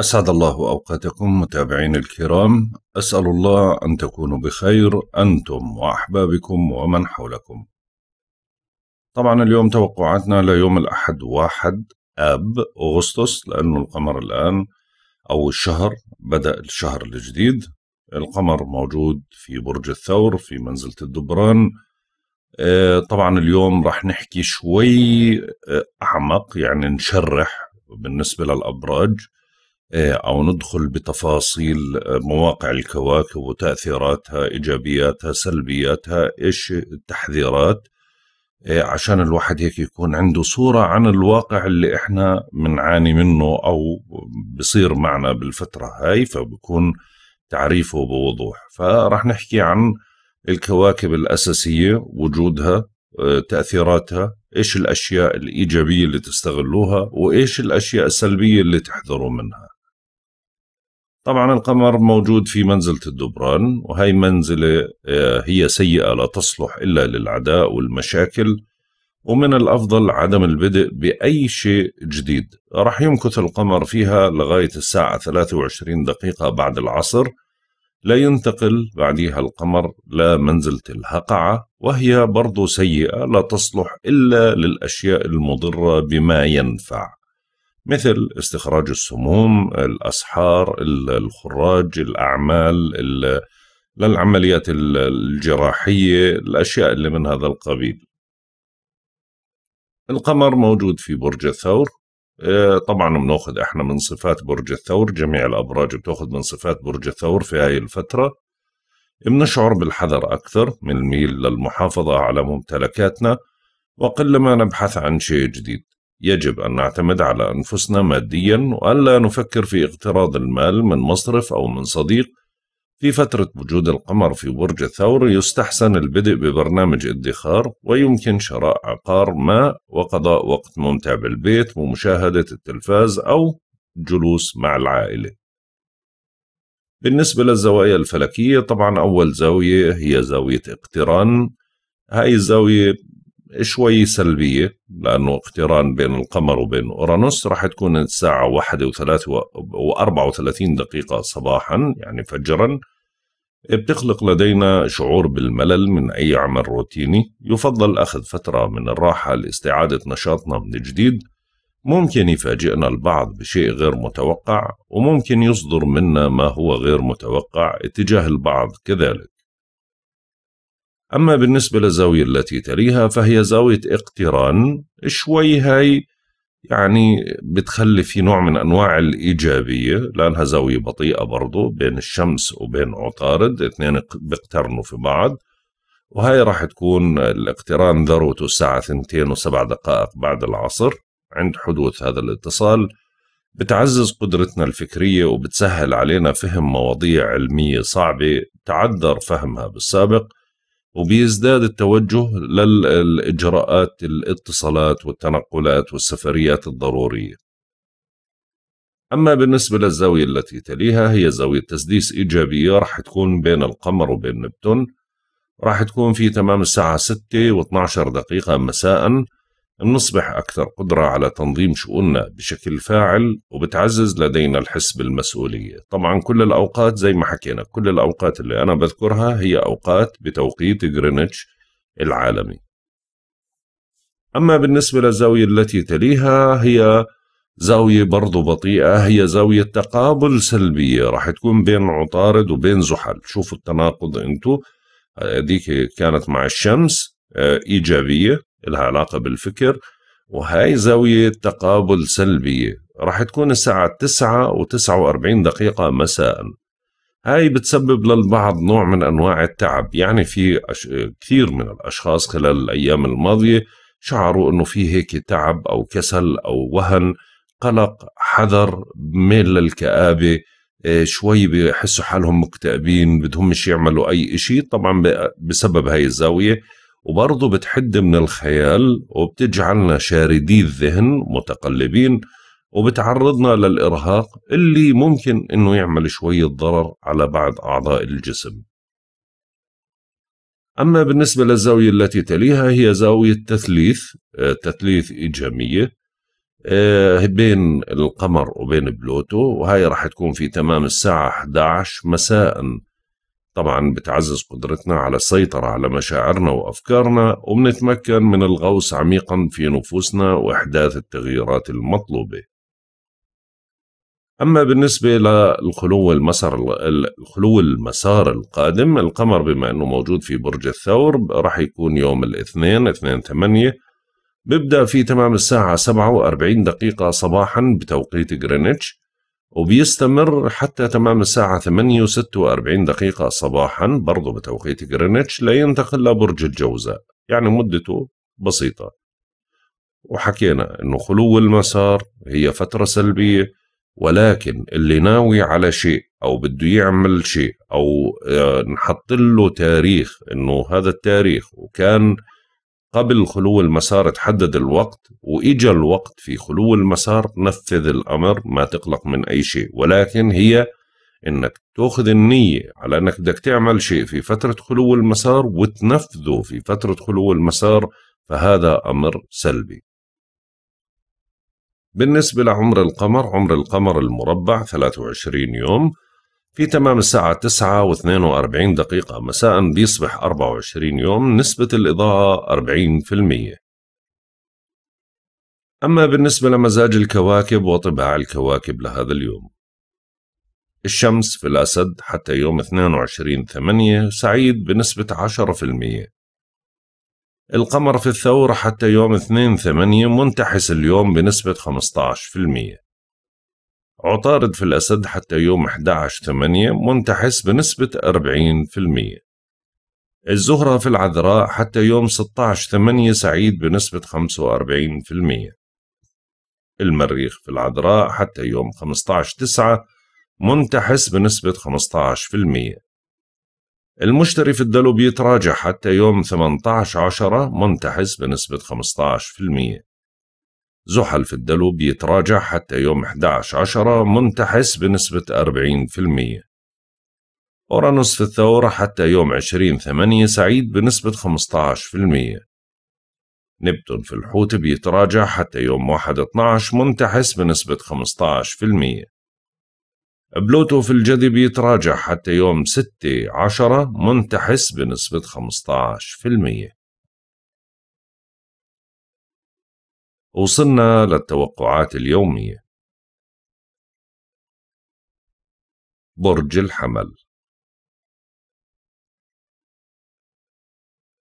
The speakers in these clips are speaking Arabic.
أسعد الله أوقاتكم متابعين الكرام أسأل الله أن تكونوا بخير أنتم وأحبابكم ومن حولكم طبعا اليوم توقعاتنا ليوم الأحد واحد آب أغسطس لأنه القمر الآن أو الشهر بدأ الشهر الجديد القمر موجود في برج الثور في منزلة الدبران آه، طبعا اليوم راح نحكي شوي آه، أعمق يعني نشرح بالنسبة للأبراج آه، أو ندخل بتفاصيل آه، مواقع الكواكب وتأثيراتها إيجابياتها سلبياتها إيش التحذيرات آه، عشان الواحد هيك يكون عنده صورة عن الواقع اللي إحنا بنعاني منه أو بصير معنا بالفترة هاي فبكون تعريفه بوضوح فرح نحكي عن الكواكب الأساسية وجودها تأثيراتها إيش الأشياء الإيجابية اللي تستغلوها وإيش الأشياء السلبية اللي تحذروا منها طبعا القمر موجود في منزلة الدبران وهي منزلة آه، هي سيئة لا تصلح إلا للعداء والمشاكل ومن الأفضل عدم البدء بأي شيء جديد رح يمكث القمر فيها لغاية الساعة 23 دقيقة بعد العصر لا ينتقل بعدها القمر لمنزلة الهقعة وهي برضو سيئة لا تصلح إلا للأشياء المضرة بما ينفع مثل استخراج السموم الأسحار الخراج الأعمال للعمليات الجراحية الأشياء اللي من هذا القبيل القمر موجود في برج الثور آه، طبعا بناخذ احنا من صفات برج الثور جميع الابراج بتاخذ من صفات برج الثور في هاي الفتره بنشعر بالحذر اكثر من الميل للمحافظه على ممتلكاتنا وقلما نبحث عن شيء جديد يجب أن نعتمد على أنفسنا ماديا وألا نفكر في اقتراض المال من مصرف أو من صديق في فترة وجود القمر في برج الثور يستحسن البدء ببرنامج ادخار ويمكن شراء عقار ما وقضاء وقت ممتع بالبيت ومشاهدة التلفاز أو جلوس مع العائلة بالنسبة للزوايا الفلكية طبعا أول زاوية هي زاوية اقتران هاي الزاوية شوي سلبية لأنه اقتران بين القمر وبين أورانوس راح تكون الساعة واحدة وثلاثة وأربعة وثلاثين دقيقة صباحا يعني فجرا بتخلق لدينا شعور بالملل من أي عمل روتيني يفضل أخذ فترة من الراحة لاستعادة نشاطنا من جديد ممكن يفاجئنا البعض بشيء غير متوقع وممكن يصدر منا ما هو غير متوقع اتجاه البعض كذلك أما بالنسبة للزاوية التي تليها فهي زاوية اقتران شوي هاي يعني بتخلي في نوع من أنواع الإيجابية لأنها زاوية بطيئة برضو بين الشمس وبين عطارد اثنين بيقترنوا في بعض وهي راح تكون الاقتران ذروته الساعة ثنتين وسبع دقائق بعد العصر عند حدوث هذا الاتصال بتعزز قدرتنا الفكرية وبتسهل علينا فهم مواضيع علمية صعبة تعذر فهمها بالسابق وبيزداد التوجه للإجراءات الاتصالات والتنقلات والسفريات الضرورية أما بالنسبة للزاوية التي تليها هي زاوية تسديس إيجابية راح تكون بين القمر وبين نبتون راح تكون في تمام الساعة 6 و12 دقيقة مساءً بنصبح أكثر قدرة على تنظيم شؤوننا بشكل فاعل وبتعزز لدينا الحس بالمسؤولية طبعا كل الأوقات زي ما حكينا كل الأوقات اللي أنا بذكرها هي أوقات بتوقيت غرينتش العالمي أما بالنسبة للزاوية التي تليها هي زاوية برضو بطيئة هي زاوية تقابل سلبية راح تكون بين عطارد وبين زحل شوفوا التناقض انتو هذيك كانت مع الشمس آه، إيجابية لها علاقة بالفكر وهاي زاوية تقابل سلبية راح تكون الساعة تسعة وتسعة وأربعين دقيقة مساء هاي بتسبب للبعض نوع من أنواع التعب يعني في أش... كثير من الأشخاص خلال الأيام الماضية شعروا أنه في هيك تعب أو كسل أو وهن قلق حذر ميل للكآبة آه، شوي بحسوا حالهم مكتئبين بدهم مش يعملوا أي إشي طبعا بسبب هاي الزاوية وبرضه بتحد من الخيال وبتجعلنا شاردي الذهن متقلبين وبتعرضنا للإرهاق اللي ممكن إنه يعمل شوية ضرر على بعض أعضاء الجسم أما بالنسبة للزاوية التي تليها هي زاوية تثليث آه، تثليث إيجابية آه، بين القمر وبين بلوتو وهي راح تكون في تمام الساعة 11 مساء طبعا بتعزز قدرتنا على السيطرة على مشاعرنا وأفكارنا وبنتمكن من الغوص عميقا في نفوسنا وإحداث التغييرات المطلوبة أما بالنسبة للخلو المسار الخلو المسار القادم القمر بما أنه موجود في برج الثور راح يكون يوم الاثنين اثنين ثمانية بيبدأ في تمام الساعة سبعة وأربعين دقيقة صباحا بتوقيت غرينتش وبيستمر حتى تمام الساعة 8 و46 دقيقة صباحا برضو بتوقيت غرينتش لينتقل لبرج الجوزاء يعني مدته بسيطة وحكينا أنه خلو المسار هي فترة سلبية ولكن اللي ناوي على شيء أو بده يعمل شيء أو آه، نحط له تاريخ أنه هذا التاريخ وكان قبل خلو المسار تحدد الوقت وإجا الوقت في خلو المسار نفذ الأمر ما تقلق من أي شيء ولكن هي إنك تأخذ النية على إنك بدك تعمل شيء في فترة خلو المسار وتنفذه في فترة خلو المسار فهذا أمر سلبي بالنسبة لعمر القمر عمر القمر المربع 23 يوم في تمام الساعة 9 و 42 دقيقة مساء بيصبح 24 يوم نسبة الإضاءة 40% أما بالنسبة لمزاج الكواكب وطباع الكواكب لهذا اليوم الشمس في الأسد حتى يوم 22/8 سعيد بنسبة 10% القمر في الثور حتى يوم 2/8 منتحس اليوم بنسبة 15% عطارد في الأسد حتى يوم 11/8 منتحس بنسبة 40% الزهرة في العذراء حتى يوم 16/8 سعيد بنسبة 45% المريخ في العذراء حتى يوم 15/9 منتحس بنسبة 15% المشتري في الدلو بيتراجع حتى يوم 18/10 منتحس بنسبة زحل في الدلو بيتراجع حتى يوم 11 عشرة منتحس بنسبة 40% أورانوس في الثورة حتى يوم 20 ثمانية سعيد بنسبة 15% نبتون في الحوت بيتراجع حتى يوم 1 12 منتحس بنسبة 15% بلوتو في الجدي بيتراجع حتى يوم 6 10 منتحس بنسبة 15% وصلنا للتوقعات اليومية برج الحمل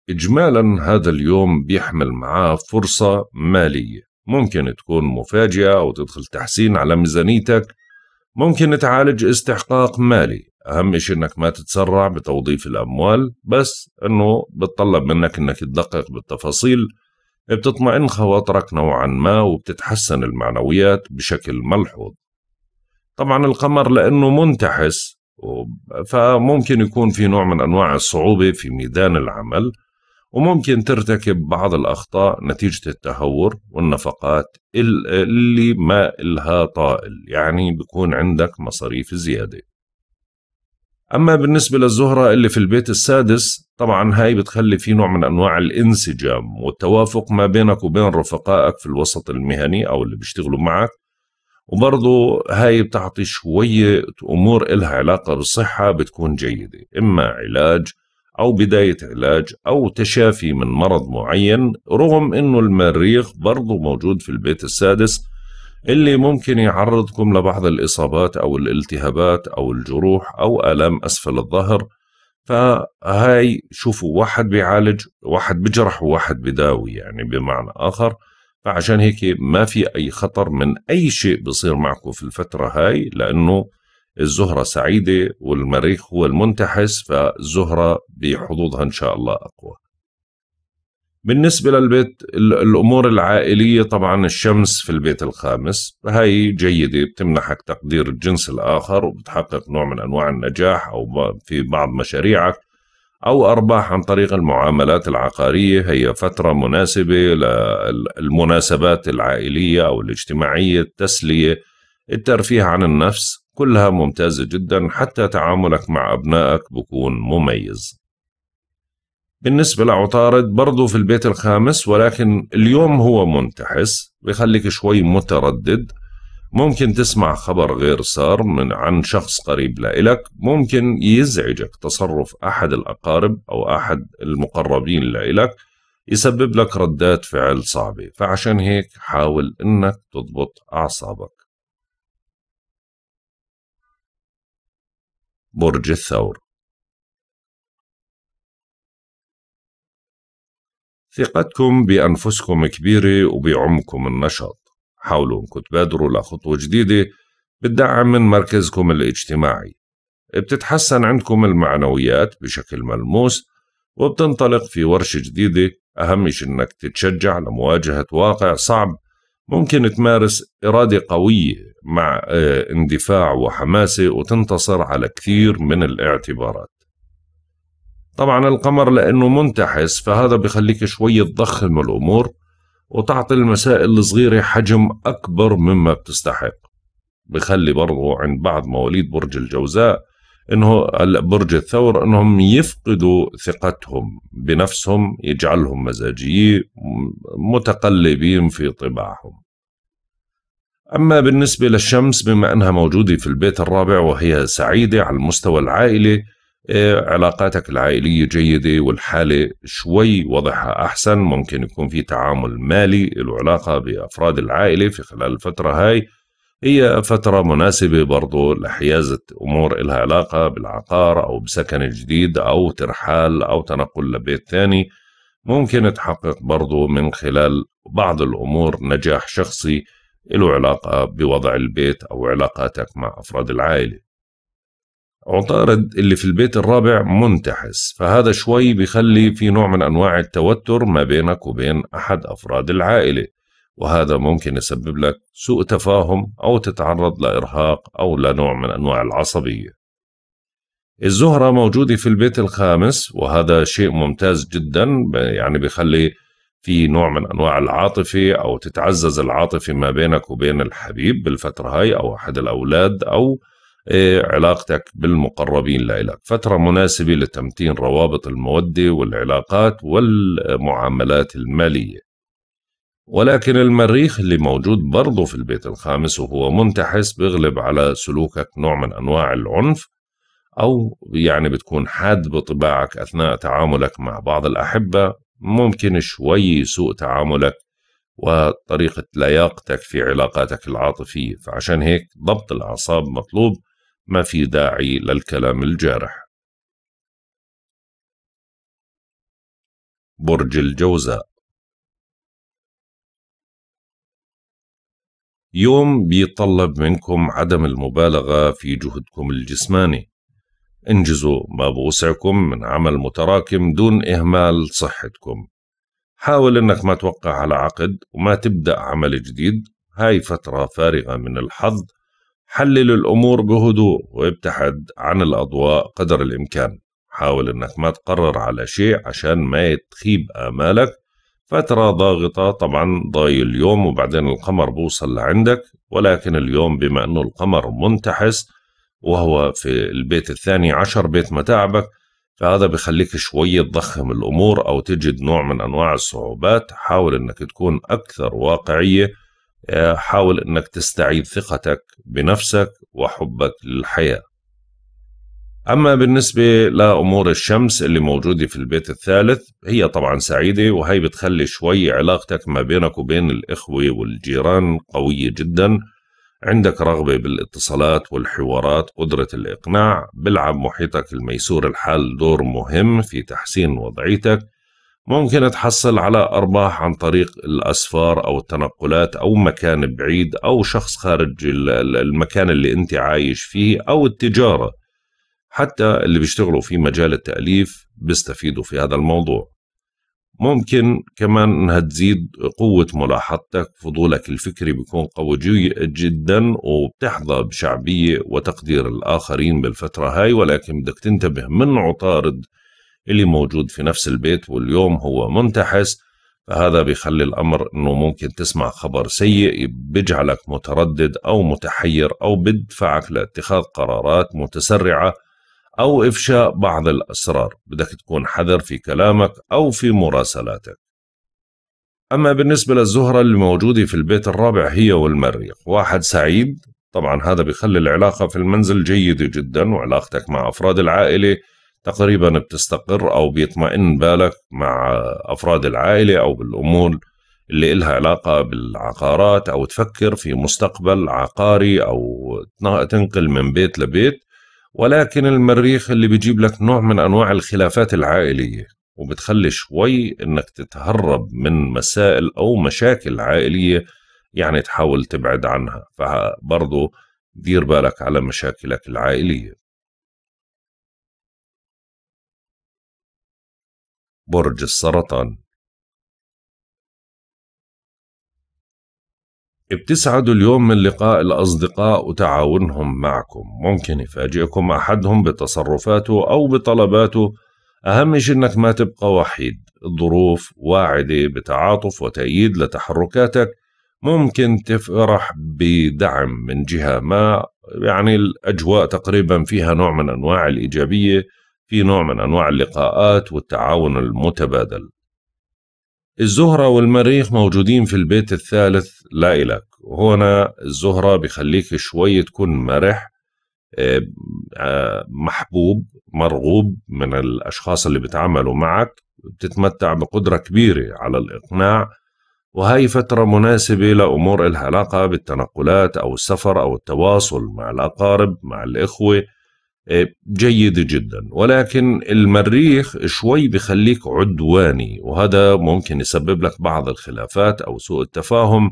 إجمالا هذا اليوم بيحمل معاه فرصة مالية ممكن تكون مفاجئة أو تدخل تحسين على ميزانيتك ممكن تعالج استحقاق مالي أهم شيء أنك ما تتسرع بتوظيف الأموال بس أنه بتطلب منك أنك تدقق بالتفاصيل بتطمئن خواطرك نوعا ما وبتتحسن المعنويات بشكل ملحوظ طبعا القمر لأنه منتحس فممكن يكون في نوع من أنواع الصعوبة في ميدان العمل وممكن ترتكب بعض الأخطاء نتيجة التهور والنفقات اللي ما إلها طائل يعني بيكون عندك مصاريف زيادة أما بالنسبة للزهرة اللي في البيت السادس طبعا هاي بتخلي في نوع من أنواع الانسجام والتوافق ما بينك وبين رفقائك في الوسط المهني أو اللي بيشتغلوا معك وبرضو هاي بتعطي شوية أمور إلها علاقة بالصحة بتكون جيدة إما علاج أو بداية علاج أو تشافي من مرض معين رغم أنه المريخ برضو موجود في البيت السادس اللي ممكن يعرضكم لبعض الإصابات أو الالتهابات أو الجروح أو آلام أسفل الظهر فهاي شوفوا واحد بيعالج واحد بجرح وواحد بداوي يعني بمعنى آخر فعشان هيك ما في أي خطر من أي شيء بصير معكم في الفترة هاي لأنه الزهرة سعيدة والمريخ هو المنتحس فالزهرة بحظوظها إن شاء الله أقوى بالنسبة للبيت الأمور العائلية طبعا الشمس في البيت الخامس هاي جيدة بتمنحك تقدير الجنس الآخر وبتحقق نوع من أنواع النجاح أو في بعض مشاريعك أو أرباح عن طريق المعاملات العقارية هي فترة مناسبة للمناسبات العائلية أو الاجتماعية التسلية الترفيه عن النفس كلها ممتازة جدا حتى تعاملك مع أبنائك بكون مميز بالنسبة لعطارد برضه في البيت الخامس ولكن اليوم هو منتحس بيخليك شوي متردد ممكن تسمع خبر غير سار من عن شخص قريب لإلك ممكن يزعجك تصرف أحد الأقارب أو أحد المقربين لإلك يسبب لك ردات فعل صعبة فعشان هيك حاول إنك تضبط أعصابك برج الثور ثقتكم بأنفسكم كبيرة وبيعمكم النشاط حاولوا انكم تبادروا لخطوة جديدة بتدعم من مركزكم الاجتماعي بتتحسن عندكم المعنويات بشكل ملموس وبتنطلق في ورشة جديدة أهم شيء إنك تتشجع لمواجهة واقع صعب ممكن تمارس إرادة قوية مع آه، اندفاع وحماسة وتنتصر على كثير من الاعتبارات طبعا القمر لأنه منتحس فهذا بخليك شوي تضخم الأمور وتعطي المسائل الصغيرة حجم أكبر مما بتستحق بخلي برضو عند بعض مواليد برج الجوزاء انه برج الثور انهم يفقدوا ثقتهم بنفسهم يجعلهم مزاجيين متقلبين في طباعهم أما بالنسبة للشمس بما أنها موجودة في البيت الرابع وهي سعيدة على المستوى العائلي إيه، علاقاتك العائلية جيدة والحالة شوي وضعها أحسن ممكن يكون في تعامل مالي العلاقة علاقة بأفراد العائلة في خلال الفترة هاي هي فترة مناسبة برضو لحيازة أمور إلها علاقة بالعقار أو بسكن جديد أو ترحال أو تنقل لبيت ثاني ممكن تحقق برضو من خلال بعض الأمور نجاح شخصي له علاقة بوضع البيت أو علاقاتك مع أفراد العائلة عطارد اللي في البيت الرابع منتحس فهذا شوي بيخلي في نوع من أنواع التوتر ما بينك وبين أحد أفراد العائلة وهذا ممكن يسبب لك سوء تفاهم أو تتعرض لإرهاق أو لنوع من أنواع العصبية الزهرة موجودة في البيت الخامس وهذا شيء ممتاز جدا يعني بيخلي في نوع من أنواع العاطفة أو تتعزز العاطفة ما بينك وبين الحبيب بالفترة هاي أو أحد الأولاد أو إيه، علاقتك بالمقربين لإلك فترة مناسبة لتمتين روابط المودة والعلاقات والمعاملات المالية ولكن المريخ اللي موجود برضه في البيت الخامس وهو منتحس بيغلب على سلوكك نوع من أنواع العنف أو يعني بتكون حاد بطباعك أثناء تعاملك مع بعض الأحبة ممكن شوي سوء تعاملك وطريقة لياقتك في علاقاتك العاطفية فعشان هيك ضبط الأعصاب مطلوب ما في داعي للكلام الجارح برج الجوزاء يوم بيطلب منكم عدم المبالغة في جهدكم الجسماني انجزوا ما بوسعكم من عمل متراكم دون إهمال صحتكم حاول انك ما توقع على عقد وما تبدأ عمل جديد هاي فترة فارغة من الحظ حلل الأمور بهدوء وابتعد عن الأضواء قدر الإمكان حاول أنك ما تقرر على شيء عشان ما تخيب آمالك فترة ضاغطة طبعا ضاي اليوم وبعدين القمر بوصل لعندك ولكن اليوم بما أنه القمر منتحس وهو في البيت الثاني عشر بيت متاعبك فهذا بخليك شوية تضخم الأمور أو تجد نوع من أنواع الصعوبات حاول أنك تكون أكثر واقعية حاول انك تستعيد ثقتك بنفسك وحبك للحياه أما بالنسبة لأمور الشمس اللي موجودة في البيت الثالث هي طبعا سعيدة وهي بتخلي شوي علاقتك ما بينك وبين الإخوة والجيران قوية جدا عندك رغبة بالاتصالات والحوارات قدرة الإقناع بلعب محيطك الميسور الحال دور مهم في تحسين وضعيتك ممكن تحصل على أرباح عن طريق الأسفار أو التنقلات أو مكان بعيد أو شخص خارج المكان اللي أنت عايش فيه أو التجارة حتى اللي بيشتغلوا في مجال التأليف بيستفيدوا في هذا الموضوع ممكن كمان انها تزيد قوة ملاحظتك فضولك الفكري بيكون قوي جدا وبتحظى بشعبية وتقدير الآخرين بالفترة هاي ولكن بدك تنتبه من عطارد اللي موجود في نفس البيت واليوم هو منتحس فهذا بيخلي الأمر أنه ممكن تسمع خبر سيء بيجعلك متردد أو متحير أو بدفعك لاتخاذ قرارات متسرعة أو إفشاء بعض الأسرار بدك تكون حذر في كلامك أو في مراسلاتك أما بالنسبة للزهرة اللي موجودة في البيت الرابع هي والمريخ واحد سعيد طبعا هذا بيخلي العلاقة في المنزل جيدة جدا وعلاقتك مع أفراد العائلة تقريبا بتستقر او بيطمئن بالك مع افراد العائله او بالامور اللي إلها علاقة بالعقارات أو تفكر في مستقبل عقاري أو تنقل من بيت لبيت ولكن المريخ اللي بيجيب لك نوع من أنواع الخلافات العائلية وبتخلي شوي إنك تتهرب من مسائل أو مشاكل عائلية يعني تحاول تبعد عنها فبرضو دير بالك على مشاكلك العائلية برج السرطان بتسعدوا اليوم من لقاء الأصدقاء وتعاونهم معكم ممكن يفاجئكم أحدهم بتصرفاته أو بطلباته أهم شيء إنك ما تبقى وحيد الظروف واعدة بتعاطف وتأييد لتحركاتك ممكن تفرح بدعم من جهة ما يعني الأجواء تقريبا فيها نوع من أنواع الإيجابية في نوع من أنواع اللقاءات والتعاون المتبادل الزهرة والمريخ موجودين في البيت الثالث لا إلك وهنا الزهرة بيخليك شوي تكون مرح آه، آه، محبوب مرغوب من الأشخاص اللي بتعاملوا معك بتتمتع بقدرة كبيرة على الإقناع وهي فترة مناسبة لأمور علاقة بالتنقلات أو السفر أو التواصل مع الأقارب مع الإخوة آه، جيد جدا ولكن المريخ شوي بخليك عدواني وهذا ممكن يسبب لك بعض الخلافات أو سوء التفاهم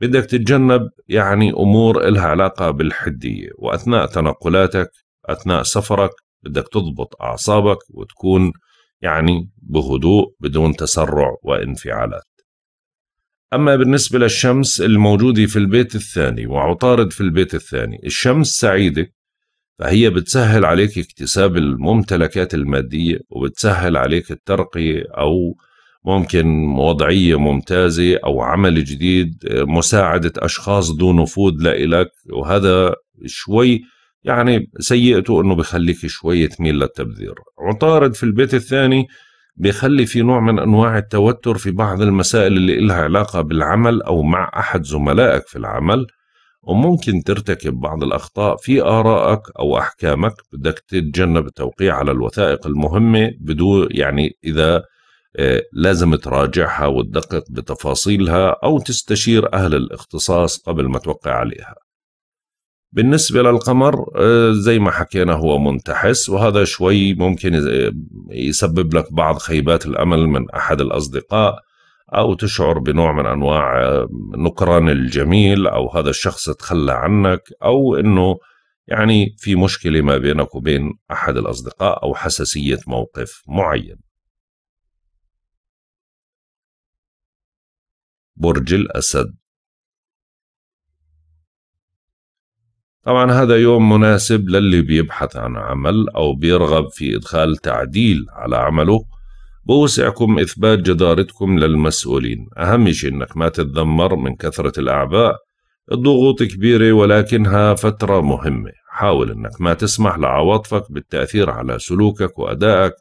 بدك تتجنب يعني أمور إلها علاقة بالحدية وأثناء تنقلاتك أثناء سفرك بدك تضبط أعصابك وتكون يعني بهدوء بدون تسرع وانفعالات أما بالنسبة للشمس الموجودة في البيت الثاني وعطارد في البيت الثاني الشمس سعيدة فهي بتسهل عليك اكتساب الممتلكات المادية وبتسهل عليك الترقية أو ممكن وضعية ممتازة أو عمل جديد مساعدة أشخاص ذو نفوذ لإلك وهذا شوي يعني سيئته أنه بخليك شوي تميل للتبذير عطارد في البيت الثاني بيخلي في نوع من أنواع التوتر في بعض المسائل اللي إلها علاقة بالعمل أو مع أحد زملائك في العمل وممكن ترتكب بعض الأخطاء في آرائك أو أحكامك بدك تتجنب التوقيع على الوثائق المهمة بدون يعني إذا آه، لازم تراجعها وتدقق بتفاصيلها أو تستشير أهل الاختصاص قبل ما توقع عليها بالنسبة للقمر آه، زي ما حكينا هو منتحس وهذا شوي ممكن يسبب لك بعض خيبات الأمل من أحد الأصدقاء او تشعر بنوع من انواع نكران الجميل او هذا الشخص تخلى عنك او انه يعني في مشكله ما بينك وبين احد الاصدقاء او حساسيه موقف معين. برج الاسد طبعا هذا يوم مناسب للي بيبحث عن عمل او بيرغب في ادخال تعديل على عمله بوسعكم إثبات جدارتكم للمسؤولين أهم شيء إنك ما تتذمر من كثرة الأعباء الضغوط كبيرة ولكنها فترة مهمة حاول إنك ما تسمح لعواطفك بالتأثير على سلوكك وأدائك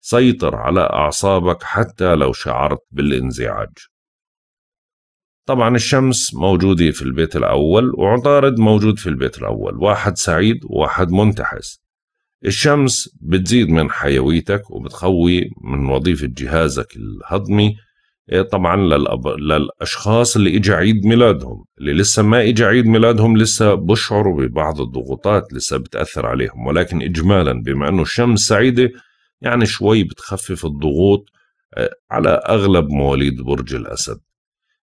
سيطر على أعصابك حتى لو شعرت بالانزعاج طبعا الشمس موجودة في البيت الأول وعطارد موجود في البيت الأول واحد سعيد وواحد منتحس الشمس بتزيد من حيويتك وبتقوي من وظيفة جهازك الهضمي إيه، طبعا للأب... للأشخاص اللي إجا عيد ميلادهم اللي لسه ما إجا عيد ميلادهم لسه بشعروا ببعض الضغوطات لسه بتأثر عليهم ولكن إجمالا بما أنه الشمس سعيدة يعني شوي بتخفف الضغوط آه، على أغلب مواليد برج الأسد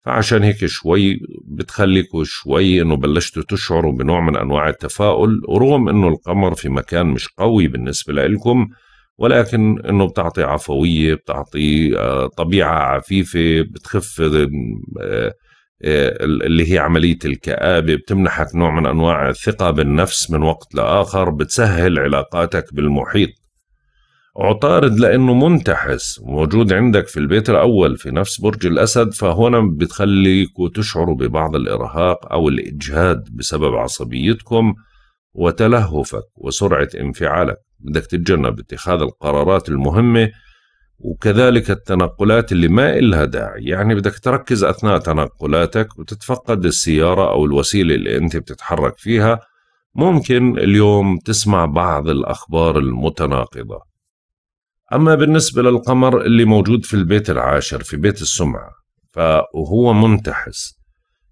فعشان هيك شوي بتخليكوا شوي انه بلشتوا تشعروا بنوع من انواع التفاؤل ورغم انه القمر في مكان مش قوي بالنسبه لكم ولكن انه بتعطي عفويه بتعطي آه، طبيعه عفيفه بتخف آه، آه، اللي هي عمليه الكابه بتمنحك نوع من انواع الثقه بالنفس من وقت لاخر بتسهل علاقاتك بالمحيط عطارد لأنه منتحس موجود عندك في البيت الأول في نفس برج الأسد فهنا بتخليك تشعروا ببعض الإرهاق أو الإجهاد بسبب عصبيتكم وتلهفك وسرعة انفعالك بدك تتجنب اتخاذ القرارات المهمة وكذلك التنقلات اللي ما إلها داعي يعني بدك تركز أثناء تنقلاتك وتتفقد السيارة أو الوسيلة اللي أنت بتتحرك فيها ممكن اليوم تسمع بعض الأخبار المتناقضة أما بالنسبة للقمر اللي موجود في البيت العاشر في بيت السمعة فهو منتحس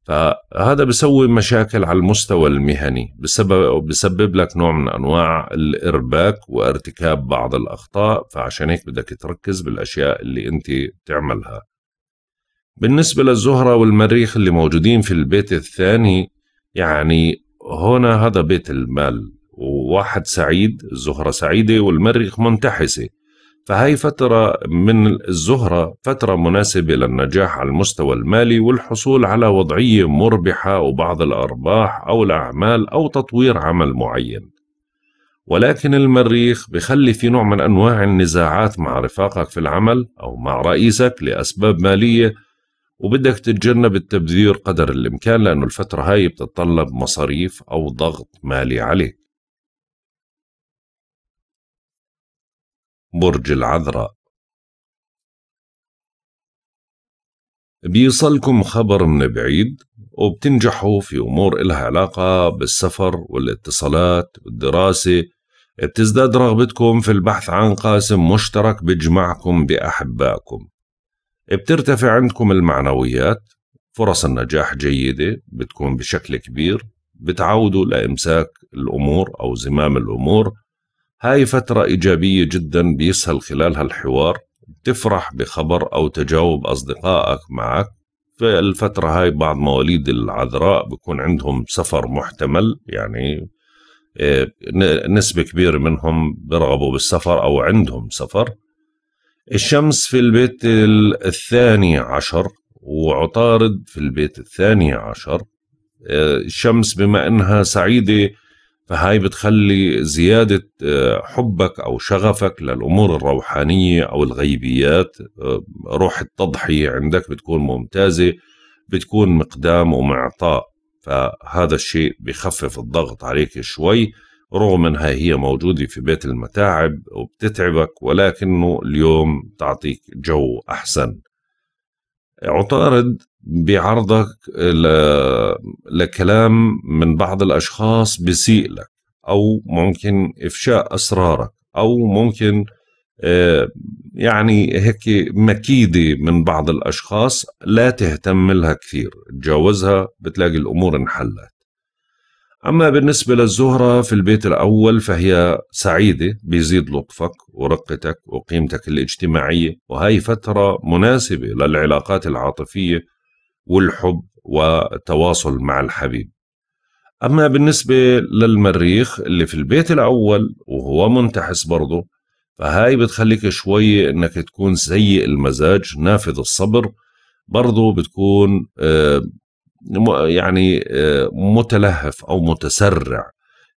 فهذا بسوي مشاكل على المستوى المهني بسبب بسبب لك نوع من انواع الارباك وارتكاب بعض الاخطاء فعشان هيك بدك تركز بالاشياء اللي انت بتعملها بالنسبه للزهره والمريخ اللي موجودين في البيت الثاني يعني هنا هذا بيت المال وواحد سعيد الزهره سعيده والمريخ منتحسه فهي فترة من الزهرة فترة مناسبة للنجاح على المستوى المالي والحصول على وضعية مربحة وبعض الأرباح أو الأعمال أو تطوير عمل معين ولكن المريخ بخلي في نوع من أنواع النزاعات مع رفاقك في العمل أو مع رئيسك لأسباب مالية وبدك تتجنب التبذير قدر الإمكان لأنه الفترة هاي بتتطلب مصاريف أو ضغط مالي عليك برج العذراء بيصلكم خبر من بعيد وبتنجحوا في أمور إلها علاقة بالسفر والاتصالات والدراسة بتزداد رغبتكم في البحث عن قاسم مشترك بيجمعكم بأحبائكم بترتفع عندكم المعنويات فرص النجاح جيدة بتكون بشكل كبير بتعودوا لإمساك الأمور أو زمام الأمور هاي فترة إيجابية جدا بيسهل خلالها الحوار تفرح بخبر أو تجاوب أصدقائك معك في الفترة هاي بعض مواليد العذراء بكون عندهم سفر محتمل يعني إيه، نسبة كبيرة منهم برغبوا بالسفر أو عندهم سفر الشمس في البيت الثاني عشر وعطارد في البيت الثاني عشر إيه، الشمس بما أنها سعيدة فهاي بتخلي زيادة آه، حبك أو شغفك للأمور الروحانية أو الغيبيات آه، روح التضحية عندك بتكون ممتازة بتكون مقدام ومعطاء فهذا الشيء بخفف الضغط عليك شوي رغم انها هي موجوده في بيت المتاعب وبتتعبك ولكنه اليوم تعطيك جو احسن عطارد بيعرضك لكلام من بعض الاشخاص بيسيء لك او ممكن افشاء اسرارك او ممكن آه، يعني هيك مكيدة من بعض الأشخاص لا تهتم لها كثير تجاوزها بتلاقي الأمور انحلت أما بالنسبة للزهرة في البيت الأول فهي سعيدة بيزيد لطفك ورقتك وقيمتك الاجتماعية وهي فترة مناسبة للعلاقات العاطفية والحب والتواصل مع الحبيب أما بالنسبة للمريخ اللي في البيت الأول وهو منتحس برضه فهاي بتخليك شوي انك تكون سيء المزاج نافذ الصبر برضه بتكون آه، يعني آه، متلهف او متسرع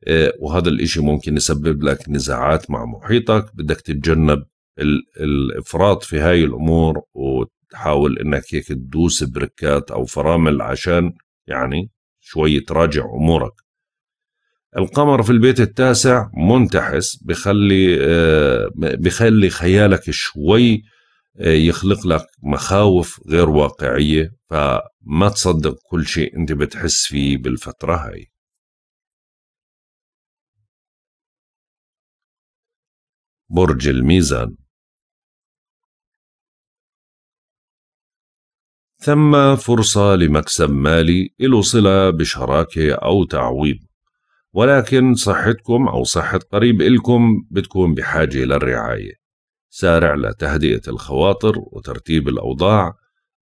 آه، وهذا الاشي ممكن يسبب لك نزاعات مع محيطك بدك تتجنب الافراط في هاي الامور تحاول انك هيك تدوس بركات او فرامل عشان يعني شوي تراجع امورك القمر في البيت التاسع منتحس بخلي آه، بخلي خيالك شوي آه، يخلق لك مخاوف غير واقعية فما تصدق كل شيء انت بتحس فيه بالفترة هاي برج الميزان ثم فرصة لمكسب مالي له صلة بشراكة أو تعويض ولكن صحتكم أو صحة قريب إلكم بتكون بحاجة للرعاية سارع لتهدئة الخواطر وترتيب الأوضاع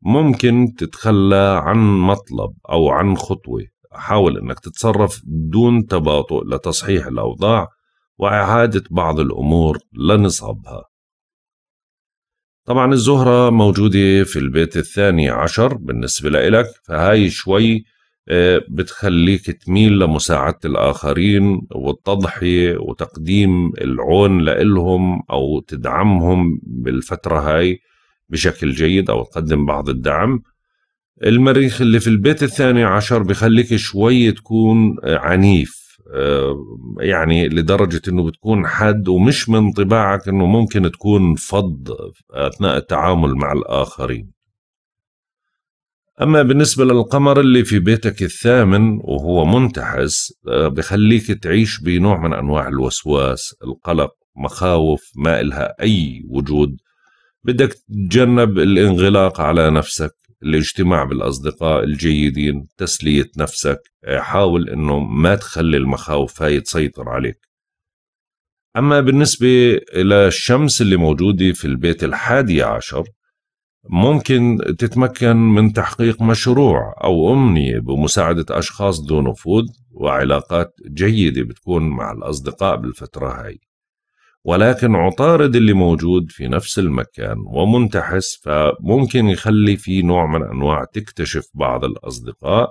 ممكن تتخلى عن مطلب أو عن خطوة حاول أنك تتصرف دون تباطؤ لتصحيح الأوضاع وإعادة بعض الأمور لنصابها طبعا الزهرة موجودة في البيت الثاني عشر بالنسبة لإلك فهاي شوي آه، بتخليك تميل لمساعدة الآخرين والتضحية وتقديم العون لإلهم أو تدعمهم بالفترة هاي بشكل جيد أو تقدم بعض الدعم المريخ اللي في البيت الثاني عشر بخليك شوي تكون عنيف آه، يعني لدرجة أنه بتكون حاد ومش من طباعك أنه ممكن تكون فض أثناء التعامل مع الآخرين أما بالنسبة للقمر اللي في بيتك الثامن وهو منتحس آه، بخليك تعيش بنوع من أنواع الوسواس القلق مخاوف ما إلها أي وجود بدك تتجنب الانغلاق على نفسك الاجتماع بالاصدقاء الجيدين تسليه نفسك حاول انه ما تخلي المخاوف هاي تسيطر عليك اما بالنسبه للشمس اللي موجوده في البيت الحادي عشر ممكن تتمكن من تحقيق مشروع او امنيه بمساعده اشخاص ذو نفوذ وعلاقات جيده بتكون مع الاصدقاء بالفتره هاي ولكن عطارد اللي موجود في نفس المكان ومنتحس فممكن يخلي في نوع من أنواع تكتشف بعض الأصدقاء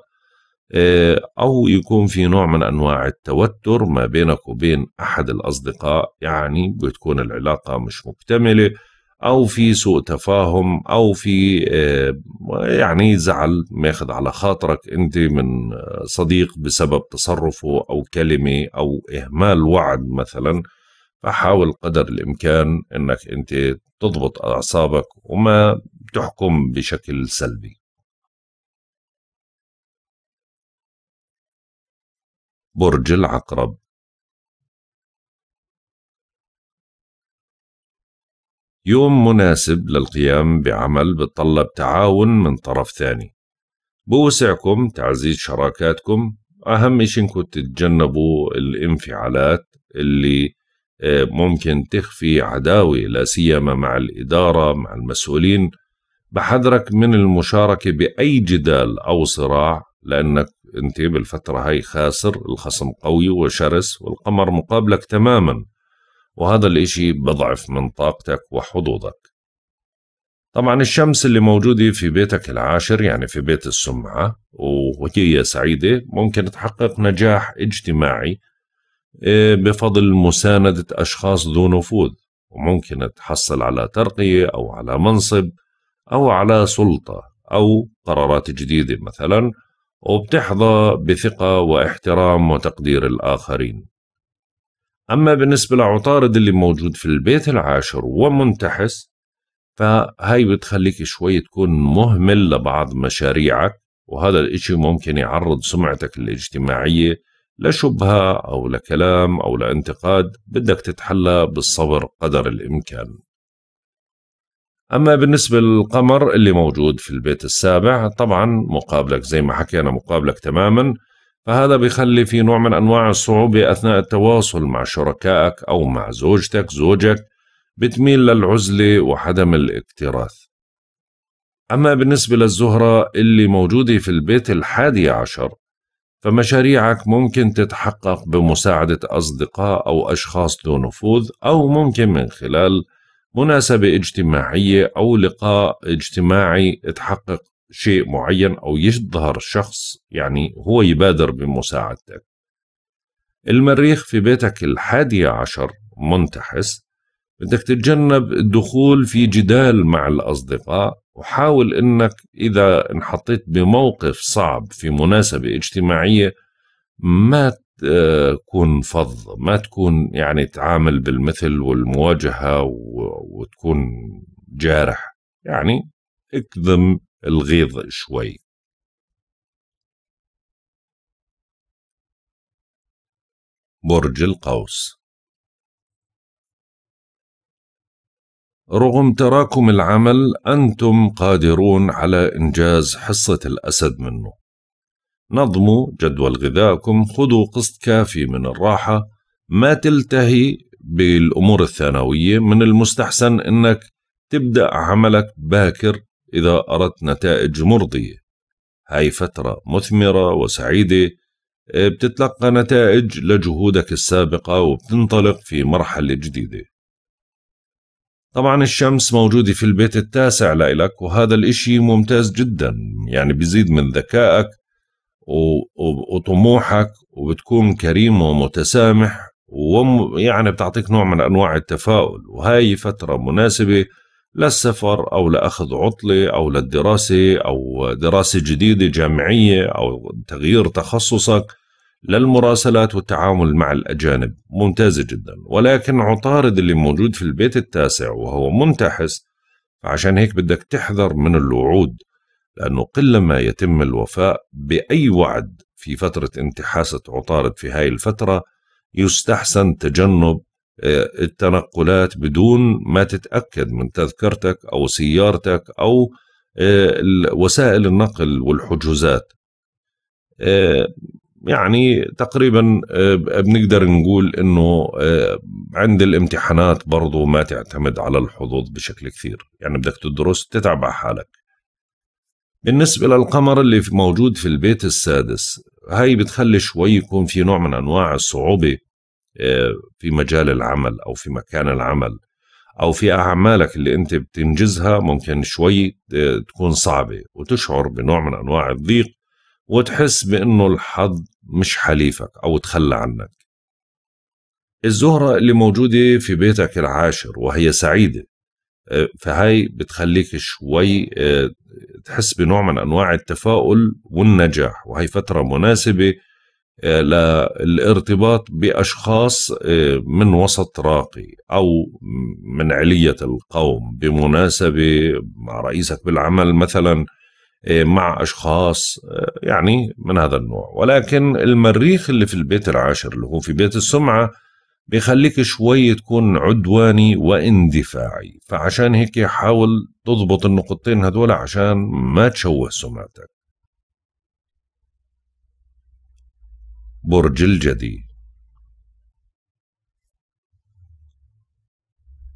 آه، أو يكون في نوع من أنواع التوتر ما بينك وبين أحد الأصدقاء يعني بتكون العلاقة مش مكتملة أو في سوء تفاهم أو في آه، يعني زعل ماخذ على خاطرك أنت من صديق بسبب تصرفه أو كلمة أو إهمال وعد مثلاً فحاول قدر الإمكان أنك أنت تضبط أعصابك وما تحكم بشكل سلبي برج العقرب يوم مناسب للقيام بعمل بتطلب تعاون من طرف ثاني بوسعكم تعزيز شراكاتكم أهم شيء إنكم تتجنبوا الانفعالات اللي ممكن تخفي عداوة لا سيما مع الإدارة مع المسؤولين بحذرك من المشاركة بأي جدال أو صراع لأنك أنت بالفترة هاي خاسر الخصم قوي وشرس والقمر مقابلك تماما وهذا الإشي بضعف من طاقتك وحظوظك طبعا الشمس اللي موجودة في بيتك العاشر يعني في بيت السمعة وهي سعيدة ممكن تحقق نجاح اجتماعي إيه، بفضل مساندة أشخاص ذو نفوذ وممكن تحصل على ترقية أو على منصب أو على سلطة أو قرارات جديدة مثلا وبتحظى بثقة واحترام وتقدير الآخرين أما بالنسبة لعطارد اللي موجود في البيت العاشر ومنتحس فهي بتخليك شوي تكون مهمل لبعض مشاريعك وهذا الإشي ممكن يعرض سمعتك الاجتماعية لشبهة أو لكلام أو لانتقاد بدك تتحلى بالصبر قدر الإمكان أما بالنسبة للقمر اللي موجود في البيت السابع طبعا مقابلك زي ما حكينا مقابلك تماما فهذا بيخلي في نوع من أنواع الصعوبة أثناء التواصل مع شركائك أو مع زوجتك زوجك بتميل للعزلة وعدم الاكتراث أما بالنسبة للزهرة اللي موجودة في البيت الحادي عشر فمشاريعك ممكن تتحقق بمساعدة أصدقاء أو أشخاص ذو نفوذ أو ممكن من خلال مناسبة اجتماعية أو لقاء اجتماعي تحقق شيء معين أو يظهر شخص يعني هو يبادر بمساعدتك المريخ في بيتك الحادي عشر منتحس بدك تتجنب الدخول في جدال مع الأصدقاء وحاول أنك إذا انحطيت بموقف صعب في مناسبة اجتماعية ما تكون فظ ما تكون يعني تعامل بالمثل والمواجهة وتكون جارح يعني اكظم الغيظ شوي برج القوس رغم تراكم العمل أنتم قادرون على إنجاز حصة الأسد منه نظموا جدول غذائكم خذوا قسط كافي من الراحة ما تلتهي بالأمور الثانوية من المستحسن أنك تبدأ عملك باكر إذا أردت نتائج مرضية هاي فترة مثمرة وسعيدة إيه، بتتلقى نتائج لجهودك السابقة وبتنطلق في مرحلة جديدة طبعا الشمس موجودة في البيت التاسع لإلك وهذا الإشي ممتاز جدا يعني بيزيد من ذكائك وطموحك وبتكون كريم ومتسامح ويعني بتعطيك نوع من أنواع التفاؤل وهاي فترة مناسبة للسفر أو لأخذ عطلة أو للدراسة أو دراسة جديدة جامعية أو تغيير تخصصك للمراسلات والتعامل مع الأجانب ممتازة جدا ولكن عطارد اللي موجود في البيت التاسع وهو منتحس فعشان هيك بدك تحذر من الوعود لأنه قلما يتم الوفاء بأي وعد في فترة انتحاسة عطارد في هاي الفترة يستحسن تجنب آه، التنقلات بدون ما تتأكد من تذكرتك أو سيارتك أو آه، وسائل النقل والحجوزات آه، يعني تقريبا آه، بنقدر نقول انه آه، عند الامتحانات برضو ما تعتمد على الحظوظ بشكل كثير يعني بدك تدرس تتعب على حالك بالنسبة للقمر اللي موجود في البيت السادس هاي بتخلي شوي يكون في نوع من أنواع الصعوبة آه، في مجال العمل أو في مكان العمل أو في أعمالك اللي أنت بتنجزها ممكن شوي تكون صعبة وتشعر بنوع من أنواع الضيق وتحس بأنه الحظ مش حليفك أو تخلى عنك الزهرة اللي موجودة في بيتك العاشر وهي سعيدة آه، فهي بتخليك شوي آه، تحس بنوع من أنواع التفاؤل والنجاح وهي فترة مناسبة آه، للارتباط بأشخاص من وسط راقي أو من علية القوم بمناسبة مع رئيسك بالعمل مثلا مع اشخاص آه، يعني من هذا النوع ولكن المريخ اللي في البيت العاشر اللي هو في بيت السمعه بيخليك شوي تكون عدواني واندفاعي فعشان هيك حاول تضبط النقطتين هذول عشان ما تشوه سمعتك برج الجدي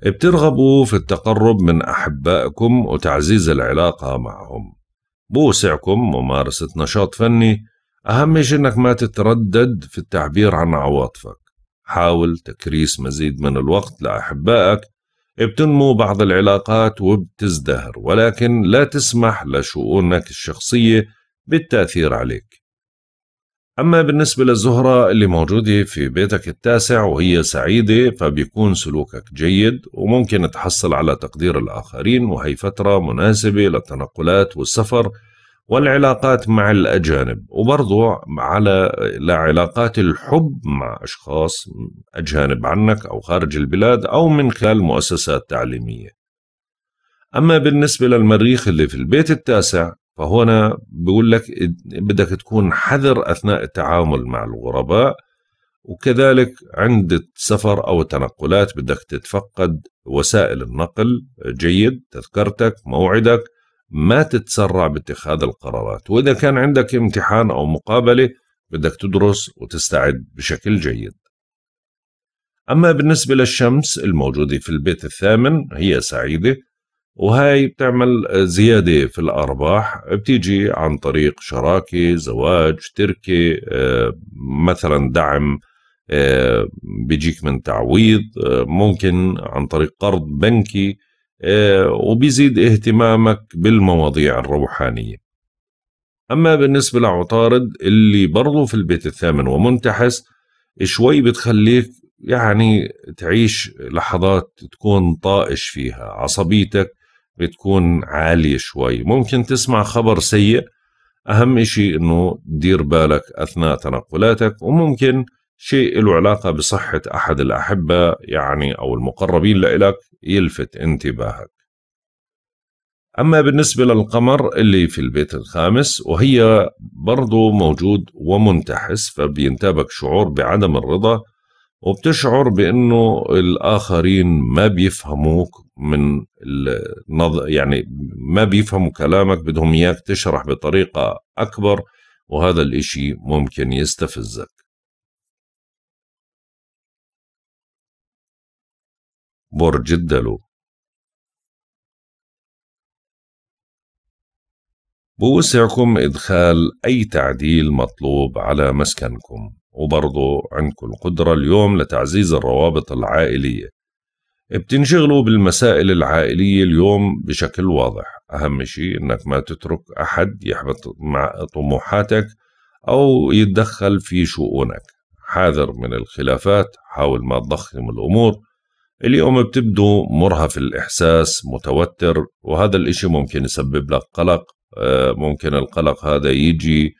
بترغبوا في التقرب من أحبائكم وتعزيز العلاقة معهم بوسعكم ممارسة نشاط فني أهم شيء أنك ما تتردد في التعبير عن عواطفك حاول تكريس مزيد من الوقت لأحبائك بتنمو بعض العلاقات وبتزدهر ولكن لا تسمح لشؤونك الشخصية بالتأثير عليك أما بالنسبة للزهرة اللي موجودة في بيتك التاسع وهي سعيدة فبيكون سلوكك جيد وممكن تحصل على تقدير الآخرين وهي فترة مناسبة للتنقلات والسفر والعلاقات مع الأجانب وبرضو على لعلاقات الحب مع أشخاص أجانب عنك أو خارج البلاد أو من خلال مؤسسات تعليمية أما بالنسبة للمريخ اللي في البيت التاسع فهو أنا بقول لك بدك تكون حذر أثناء التعامل مع الغرباء وكذلك عند السفر أو التنقلات بدك تتفقد وسائل النقل جيد تذكرتك موعدك ما تتسرع باتخاذ القرارات وإذا كان عندك امتحان أو مقابلة بدك تدرس وتستعد بشكل جيد أما بالنسبة للشمس الموجودة في البيت الثامن هي سعيدة وهاي بتعمل زيادة في الأرباح بتيجي عن طريق شراكة زواج تركة آه، مثلا دعم آه، بيجيك من تعويض آه، ممكن عن طريق قرض بنكي وبيزيد اهتمامك بالمواضيع الروحانية أما بالنسبة لعطارد اللي برضه في البيت الثامن ومنتحس شوي بتخليك يعني تعيش لحظات تكون طائش فيها عصبيتك بتكون عالية شوي ممكن تسمع خبر سيء أهم إشي إنه دير بالك أثناء تنقلاتك وممكن شيء له علاقة بصحة أحد الأحبة يعني أو المقربين لإلك يلفت انتباهك أما بالنسبة للقمر اللي في البيت الخامس وهي برضو موجود ومنتحس فبينتابك شعور بعدم الرضا وبتشعر بانه الاخرين ما بيفهموك من النظ... يعني ما بيفهموا كلامك بدهم اياك تشرح بطريقه اكبر وهذا الاشي ممكن يستفزك برج الدلو بوسعكم إدخال أي تعديل مطلوب على مسكنكم وبرضو عندكم القدرة اليوم لتعزيز الروابط العائلية بتنشغلوا بالمسائل العائلية اليوم بشكل واضح أهم شيء أنك ما تترك أحد يحبط مع طموحاتك أو يتدخل في شؤونك حاذر من الخلافات حاول ما تضخم الأمور اليوم بتبدو مرهف الإحساس متوتر وهذا الإشي ممكن يسبب لك قلق آه، ممكن القلق هذا يجي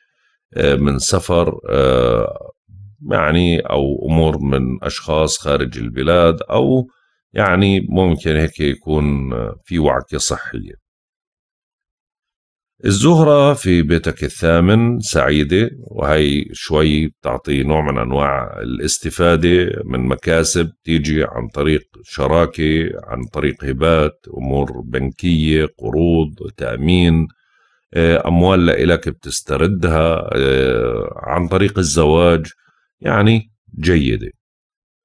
آه، من سفر آه، يعني أو أمور من أشخاص خارج البلاد أو يعني ممكن هيك يكون في وعكة صحية الزهرة في بيتك الثامن سعيدة وهي شوي بتعطي نوع من أنواع الاستفادة من مكاسب تيجي عن طريق شراكة عن طريق هبات أمور بنكية قروض تأمين آه، أموال لإلك بتستردها آه، عن طريق الزواج يعني جيدة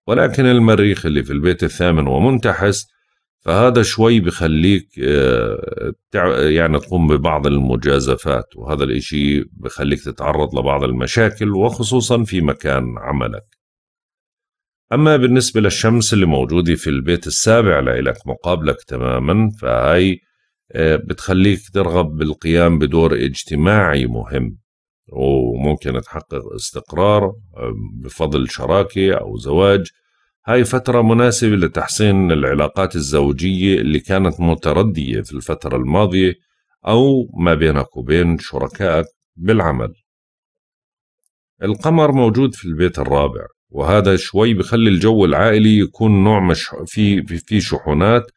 ولكن المريخ اللي في البيت الثامن ومنتحس فهذا شوي بخليك آه، يعني تقوم ببعض المجازفات وهذا الإشي بخليك تتعرض لبعض المشاكل وخصوصا في مكان عملك أما بالنسبة للشمس اللي موجودة في البيت السابع لإلك مقابلك تماما فهي آه، بتخليك ترغب بالقيام بدور اجتماعي مهم وممكن تحقق استقرار بفضل شراكة أو زواج هاي فترة مناسبة لتحسين العلاقات الزوجية اللي كانت متردية في الفترة الماضية أو ما بينك وبين شركائك بالعمل القمر موجود في البيت الرابع وهذا شوي بخلي الجو العائلي يكون نوع مش في في شحونات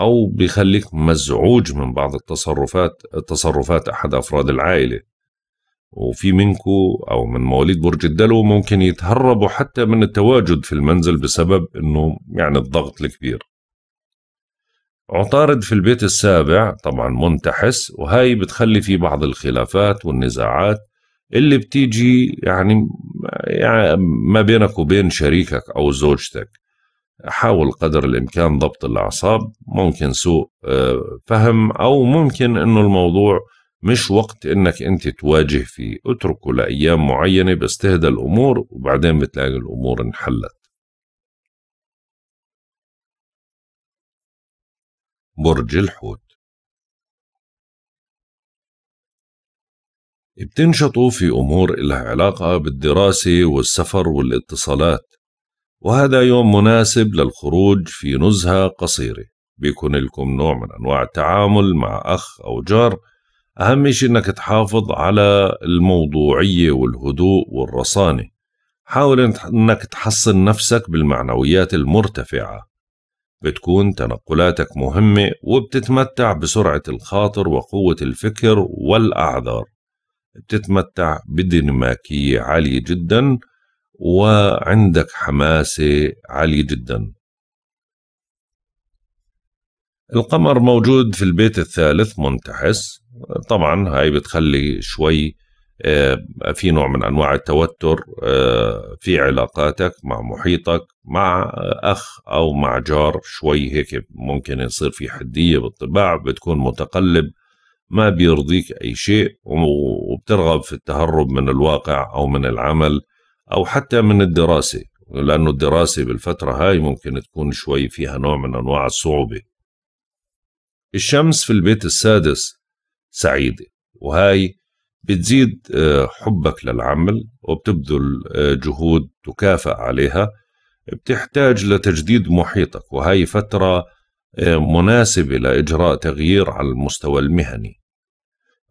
او بخليك مزعوج من بعض التصرفات تصرفات احد افراد العائله وفي منكو أو من مواليد برج الدلو ممكن يتهربوا حتى من التواجد في المنزل بسبب أنه يعني الضغط الكبير عطارد في البيت السابع طبعا منتحس وهاي بتخلي في بعض الخلافات والنزاعات اللي بتيجي يعني, يعني ما بينك وبين شريكك أو زوجتك حاول قدر الإمكان ضبط الأعصاب ممكن سوء آه، فهم أو ممكن أنه الموضوع مش وقت انك انت تواجه فيه اتركه لايام معينه تهدى الامور وبعدين بتلاقي الامور انحلت برج الحوت بتنشطوا في أمور إلها علاقة بالدراسة والسفر والاتصالات وهذا يوم مناسب للخروج في نزهة قصيرة بيكون لكم نوع من أنواع التعامل مع أخ أو جار أهم شيء أنك تحافظ على الموضوعية والهدوء والرصانة حاول أنك تحصن نفسك بالمعنويات المرتفعة بتكون تنقلاتك مهمة وبتتمتع بسرعة الخاطر وقوة الفكر والأعذار بتتمتع بديناميكية عالية جدا وعندك حماسة عالية جدا القمر موجود في البيت الثالث منتحس طبعا هاي بتخلي شوي آه، في نوع من انواع التوتر آه، في علاقاتك مع محيطك مع اخ او مع جار شوي هيك ممكن يصير في حديه بالطباع بتكون متقلب ما بيرضيك اي شيء وبترغب في التهرب من الواقع او من العمل او حتى من الدراسه لانه الدراسه بالفتره هاي ممكن تكون شوي فيها نوع من انواع الصعوبه الشمس في البيت السادس سعيدة وهاي بتزيد آه، حبك للعمل وبتبذل آه، جهود تكافأ عليها بتحتاج لتجديد محيطك وهي فترة آه، مناسبة لإجراء تغيير على المستوى المهني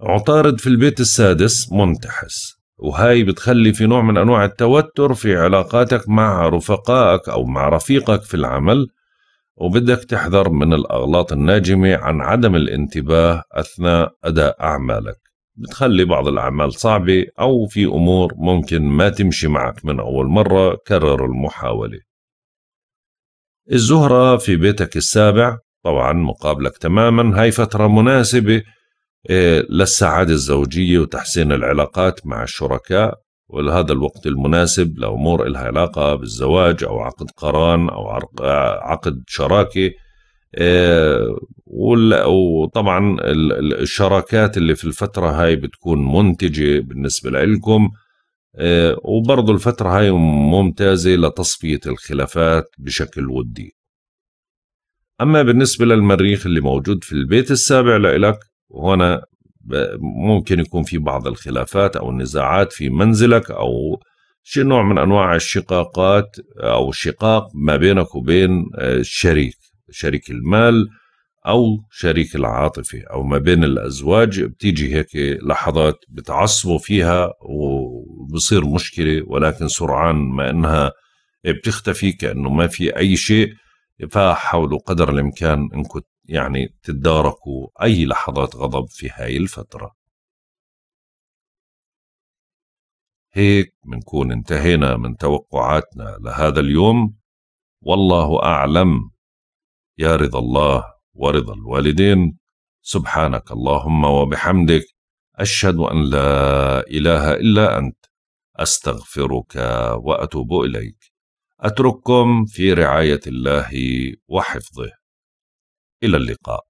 عطارد في البيت السادس منتحس وهاي بتخلي في نوع من أنواع التوتر في علاقاتك مع رفقائك أو مع رفيقك في العمل وبدك تحذر من الأغلاط الناجمة عن عدم الانتباه أثناء أداء أعمالك بتخلي بعض الأعمال صعبة أو في أمور ممكن ما تمشي معك من أول مرة كرر المحاولة الزهرة في بيتك السابع طبعا مقابلك تماما هاي فترة مناسبة إيه، للسعادة الزوجية وتحسين العلاقات مع الشركاء ولهذا الوقت المناسب لأمور إلها علاقة بالزواج أو عقد قران أو عقد شراكة إيه، وطبعا الشراكات اللي في الفترة هاي بتكون منتجة بالنسبة لإلكم إيه، وبرضو الفترة هاي ممتازة لتصفية الخلافات بشكل ودي أما بالنسبة للمريخ اللي موجود في البيت السابع لإلك وهنا ممكن يكون في بعض الخلافات او النزاعات في منزلك او شيء نوع من انواع الشقاقات او الشقاق ما بينك وبين الشريك آه، شريك المال او شريك العاطفي او ما بين الازواج بتيجي هيك لحظات بتعصبوا فيها وبصير مشكله ولكن سرعان ما انها بتختفي كانه ما في اي شيء فحاولوا قدر الامكان انكم يعني تداركوا أي لحظات غضب في هاي الفترة هيك منكون انتهينا من توقعاتنا لهذا اليوم والله أعلم يا رضا الله ورضا الوالدين سبحانك اللهم وبحمدك أشهد أن لا إله إلا أنت أستغفرك وأتوب إليك أترككم في رعاية الله وحفظه إلى اللقاء